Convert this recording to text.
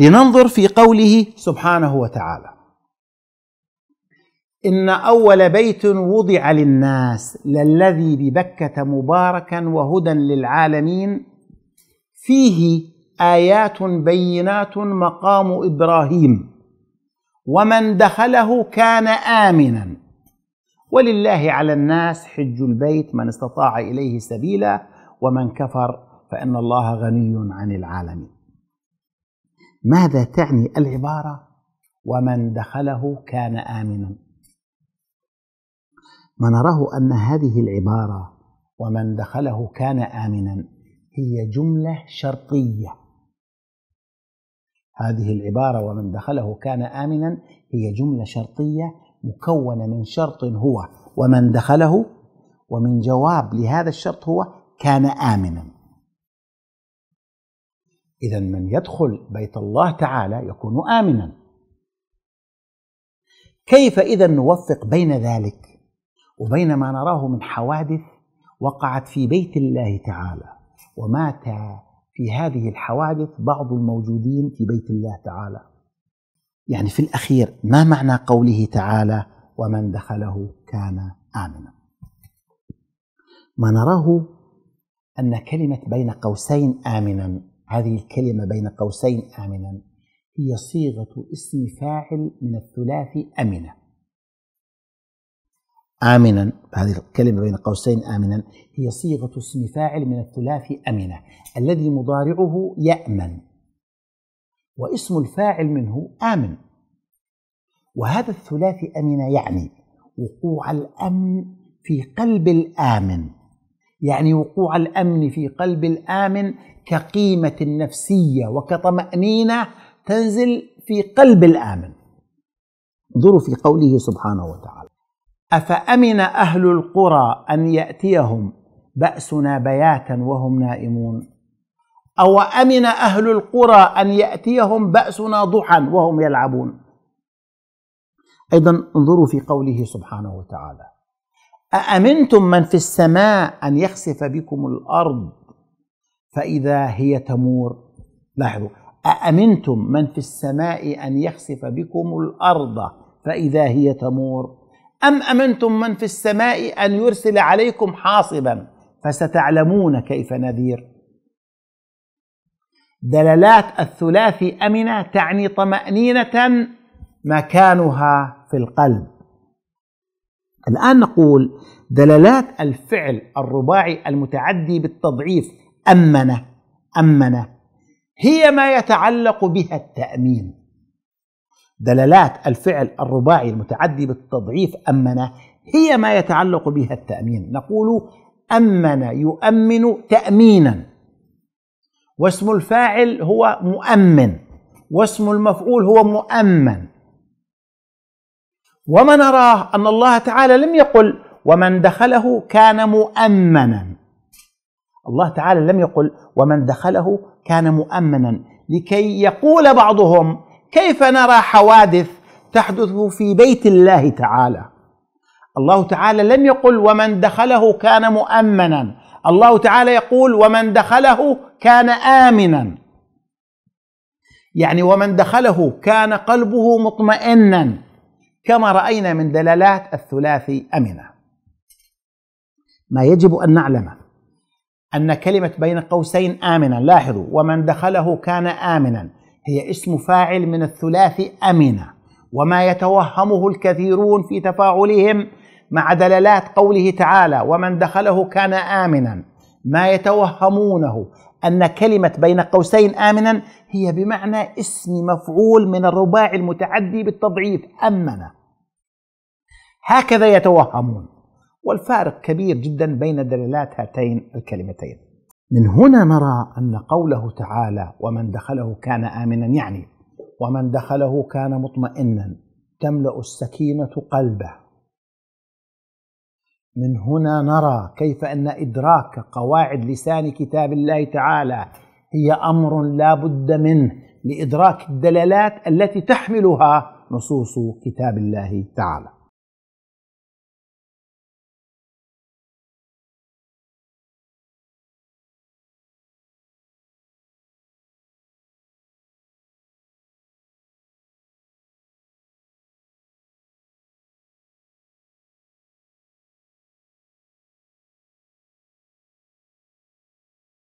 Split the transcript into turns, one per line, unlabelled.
لننظر في قوله سبحانه وتعالى ان اول بيت وضع للناس للذي ببكه مباركا وهدى للعالمين فيه ايات بينات مقام ابراهيم ومن دخله كان امنا ولله على الناس حج البيت من استطاع اليه سبيلا ومن كفر فان الله غني عن العالمين ماذا تعني العبارة ومن دخله كان آمنا ما نراه أن هذه العبارة ومن دخله كان آمنا هي جملة شرطية هذه العبارة ومن دخله كان آمنا هي جملة شرطية مكونة من شرط هو ومن دخله ومن جواب لهذا الشرط هو كان آمنا إذا من يدخل بيت الله تعالى يكون آمنا كيف إذا نوفق بين ذلك وبين ما نراه من حوادث وقعت في بيت الله تعالى ومات في هذه الحوادث بعض الموجودين في بيت الله تعالى يعني في الأخير ما معنى قوله تعالى ومن دخله كان آمنا ما نراه أن كلمة بين قوسين آمنا هذه الكلمة بين قوسين آمنا هي صيغة اسم فاعل من الثلاثي أمنة آمنا هذه الكلمة بين قوسين آمنا هي صيغة اسم فاعل من الثلاثي أمنة الذي مضارعه يأمن واسم الفاعل منه آمن وهذا الثلاثي أمنة يعني وقوع الأمن في قلب الآمن يعني وقوع الأمن في قلب الآمن كقيمة نفسية وكطمأنينة تنزل في قلب الآمن انظروا في قوله سبحانه وتعالى أفأمن أهل القرى أن يأتيهم بأسنا بياتا وهم نائمون أو أمن أهل القرى أن يأتيهم بأسنا ضحى وهم يلعبون أيضا انظروا في قوله سبحانه وتعالى أأمنتم من في السماء أن يخسف بكم الأرض فإذا هي تمور لاحظوا أأمنتم من في السماء أن يخسف بكم الأرض فإذا هي تمور أم أمنتم من في السماء أن يرسل عليكم حاصبا فستعلمون كيف نذير دلالات الثلاثي أمنة تعني طمأنينة مكانها في القلب الآن نقول دلالات الفعل الرباعي المتعدي بالتضعيف أمنة أمنة هي ما يتعلق بها التأمين دلالات الفعل الرباعي المتعدي بالتضعيف أمنة هي ما يتعلق بها التأمين نقول أمن يؤمن تأمينا واسم الفاعل هو مؤمن واسم المفعول هو مؤمن وما نراه أن الله تعالى لم يقل ومن دخله كان مؤمنا الله تعالى لم يقل ومن دخله كان مؤمنا لكي يقول بعضهم كيف نرى حوادث تحدث في بيت الله تعالى الله تعالى لم يقل ومن دخله كان مؤمنا الله تعالى يقول ومن دخله كان امنا يعني ومن دخله كان قلبه مطمئنا كما راينا من دلالات الثلاثي امنه ما يجب ان نعلمه أن كلمة بين قوسين آمنا لاحظوا ومن دخله كان آمنا هي اسم فاعل من الثلاث أمنا وما يتوهمه الكثيرون في تفاعلهم مع دلالات قوله تعالى ومن دخله كان آمنا ما يتوهمونه أن كلمة بين قوسين آمنا هي بمعنى اسم مفعول من الرباعي المتعدي بالتضعيف أمنا هكذا يتوهمون والفارق كبير جدا بين دلالات هاتين الكلمتين من هنا نرى أن قوله تعالى ومن دخله كان آمنا يعني ومن دخله كان مطمئنا تملأ السكينة قلبه من هنا نرى كيف أن إدراك قواعد لسان كتاب الله تعالى هي أمر لا بد منه لإدراك الدلالات التي تحملها نصوص كتاب الله تعالى